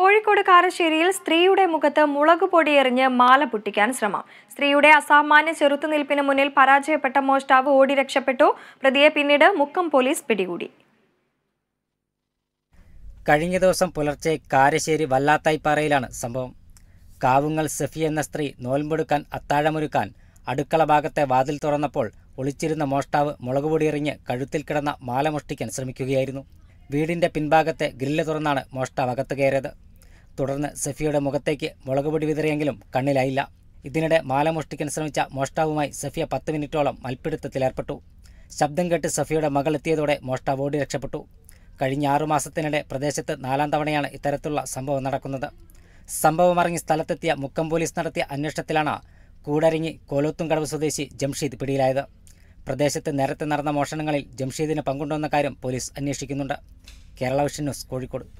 കോഴിക്കോട് കാരശ്ശേരിയിൽ സ്ത്രീയുടെ മുഖത്ത് മുളകുപൊടി എറിഞ്ഞ് മാല പൊട്ടിക്കാൻ ശ്രമം സ്ത്രീയുടെ അസാമാന്യ ചെറുത്തുനിൽപ്പിന് മുന്നിൽ പരാജയപ്പെട്ട മോഷ്ടാവ് ഓടി രക്ഷപ്പെട്ടു പ്രതിയെ പിന്നീട് മുക്കം പോലീസ് പിടികൂടി കഴിഞ്ഞ ദിവസം പുലർച്ചെ കാരശ്ശേരി വല്ലാത്തായിപ്പാറയിലാണ് സംഭവം കാവുങ്ങൽ സെഫി എന്ന സ്ത്രീ നോൽമ്പെടുക്കാൻ അത്താഴമൊരുക്കാൻ അടുക്കള ഭാഗത്തെ വാതിൽ തുറന്നപ്പോൾ ഒളിച്ചിരുന്ന മോഷ്ടാവ് മുളകുപൊടി എറിഞ്ഞ് കഴുത്തിൽ കിടന്ന മാല മോഷ്ടിക്കാൻ ശ്രമിക്കുകയായിരുന്നു വീടിന്റെ പിൻഭാഗത്തെ ഗ്രില്ല് തുറന്നാണ് മോഷ്ടാവ് അകത്ത് കയറിയത് തുടർന്ന് സഫിയുടെ മുഖത്തേക്ക് മുളകുപൊടി വിതറിയെങ്കിലും കണ്ണിലായില്ല ഇതിനിടെ മാല മോഷ്ടിക്കാൻ ശ്രമിച്ച മോഷ്ടാവുമായി സഫിയ പത്ത് മിനിറ്റോളം മൽപ്പിടുത്തത്തിലേർപ്പെട്ടു ശബ്ദം കേട്ട് സഫിയുടെ മകൾ എത്തിയതോടെ മോഷ്ടാവ് ഓടി രക്ഷപ്പെട്ടു കഴിഞ്ഞ മാസത്തിനിടെ പ്രദേശത്ത് നാലാം തവണയാണ് ഇത്തരത്തിലുള്ള സംഭവം നടക്കുന്നത് സംഭവമറിഞ്ഞ് സ്ഥലത്തെത്തിയ മുക്കം പോലീസ് നടത്തിയ അന്വേഷണത്തിലാണ് കൂടരങ്ങി കോലോത്തുംകടവ് സ്വദേശി ജംഷീദ് പിടിയിലായത് പ്രദേശത്ത് നേരത്തെ നടന്ന മോഷണങ്ങളിൽ ജംഷീദിന് പങ്കുണ്ടെന്ന കാര്യം പോലീസ് അന്വേഷിക്കുന്നുണ്ട് കേരള വിഷൻ ന്യൂസ് കോഴിക്കോട്